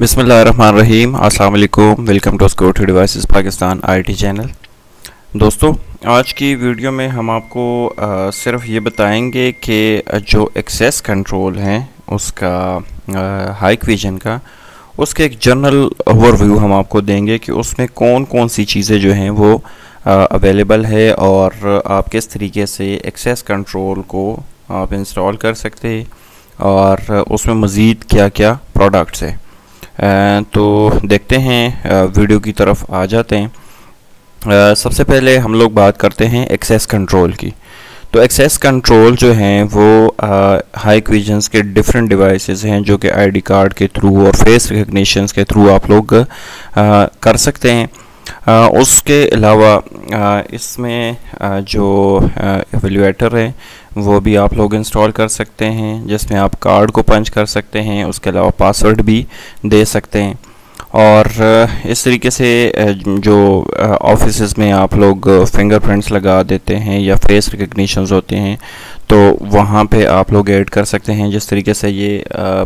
बिसमीम अल्लाम welcome to security devices Pakistan IT channel दोस्तों आज की वीडियो में हम आपको आ, सिर्फ ये बताएंगे कि जो एक्सेस कंट्रोल हैं उसका हाइक विजन का उसके एक जनरल ओवरव्यू हम आपको देंगे कि उसमें कौन कौन सी चीज़ें जो हैं वो अवेलेबल है और आप किस तरीके से एक्सेस कंट्रोल को आप इंस्टॉल कर सकते हैं और उसमें मज़ीद क्या क्या प्रोडक्ट्स हैं तो देखते हैं वीडियो की तरफ आ जाते हैं सबसे पहले हम लोग बात करते हैं एक्सेस कंट्रोल की तो एक्सेस कंट्रोल जो हैं वो हाई क्विजन्स के डिफरेंट डिवाइसेस हैं जो कि आईडी कार्ड के थ्रू और फेस रिकग्निशन के थ्रू आप लोग आ, कर सकते हैं आ, उसके अलावा इसमें जो एवेल्यूटर है वो भी आप लोग इंस्टॉल कर सकते हैं जिसमें आप कार्ड को पंच कर सकते हैं उसके अलावा पासवर्ड भी दे सकते हैं और इस तरीके से जो ऑफिस में आप लोग फिंगरप्रिंट्स लगा देते हैं या फेस रिकगनीशन होते हैं तो वहाँ पे आप लोग ऐड कर सकते हैं जिस तरीके से ये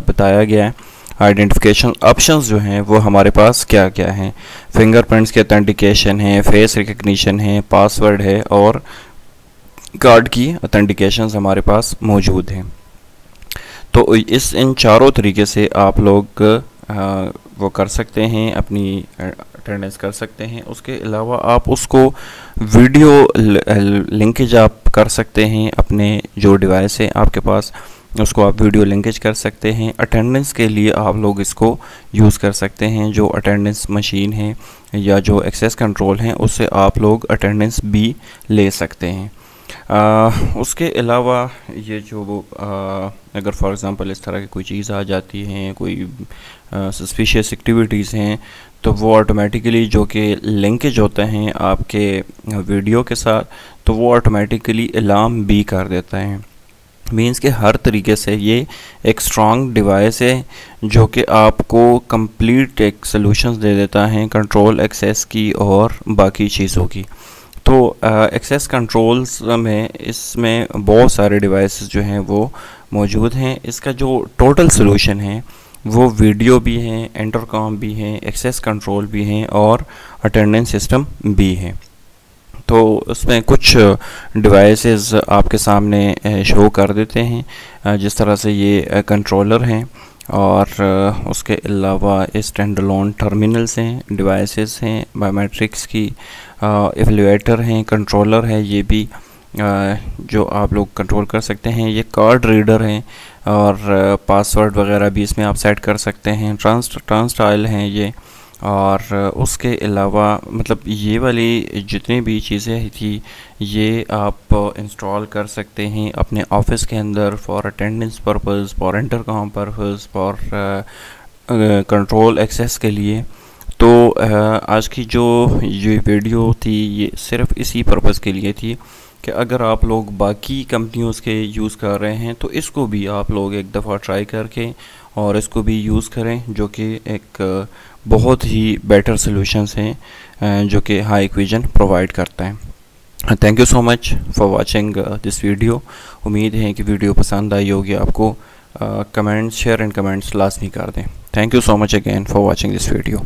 बताया गया है आइडेंटिफिकेशन ऑप्शंस जो हैं वो हमारे पास क्या क्या हैं फिंगरप्रिंट्स की अथेंटिकेशन है फेस रिकग्निशन है पासवर्ड है और कार्ड की अथेंटिकेशन हमारे पास मौजूद हैं तो इस इन चारों तरीके से आप लोग आ, वो कर सकते हैं अपनी अटेंडेंस कर सकते हैं उसके अलावा आप उसको वीडियो लिंकेज आप कर सकते हैं अपने जो डिवाइस है आपके पास उसको आप वीडियो लिंकेज कर सकते हैं अटेंडेंस के लिए आप लोग इसको यूज़ कर सकते हैं जो अटेंडेंस मशीन है या जो एक्सेस कंट्रोल हैं उससे आप लोग अटेंडेंस भी ले सकते हैं आ, उसके अलावा ये जो आ, अगर फॉर एग्ज़ाम्पल इस तरह की कोई चीज़ आ जाती है कोई सस्पिशियस एक्टिविटीज़ हैं तो वो ऑटोमेटिकली जो कि लिंकेज होते हैं आपके वीडियो के साथ तो वो ऑटोमेटिकली अलार्म भी कर देता है मीन्स के हर तरीके से ये एक स्ट्रॉन्ग डिवाइस है जो कि आपको कंप्लीट एक सोलूशन दे देता है कंट्रोल एक्सेस की और बाकी चीज़ों की तो एक्सेस कंट्रोल्स में इसमें बहुत सारे डिवाइस जो हैं वो मौजूद हैं इसका जो टोटल सोलूशन है वो वीडियो भी हैं इंटरकॉम भी हैं एक्सेस कंट्रोल भी हैं और अटेंडेंस सिस्टम भी हैं तो उसमें कुछ डिवाइसेस आपके सामने शो कर देते हैं जिस तरह से ये कंट्रोलर हैं और उसके अलावा स्टैंड लोन टर्मिनल्स हैं डिवाइसेस हैं बायोमेट्रिक्स की एवेलुएटर हैं कंट्रोलर है ये भी जो आप लोग कंट्रोल कर सकते हैं ये कार्ड रीडर हैं और पासवर्ड वगैरह भी इसमें आप सेट कर सकते हैं ट्रांस ट्रांसटाइल हैं ये और उसके अलावा मतलब ये वाली जितनी भी चीज़ें थी ये आप इंस्टॉल कर सकते हैं अपने ऑफिस के अंदर for attendance purpose for intercom purpose for control access के लिए तो uh, आज की जो ये वीडियो थी ये सिर्फ इसी पर्पज़ के लिए थी कि अगर आप लोग बाकी कंपनियों के यूज़ कर रहे हैं तो इसको भी आप लोग एक दफ़ा ट्राई करके और इसको भी यूज़ करें जो कि एक बहुत ही बेटर सॉल्यूशंस हैं जो कि हाई इक्वेजन प्रोवाइड करता है thank you so much for watching this video उम्मीद है कि वीडियो पसंद आई होगी आपको कमेंट्स शेयर एंड कमेंट्स लाजमी कर दें thank you so much again for watching this video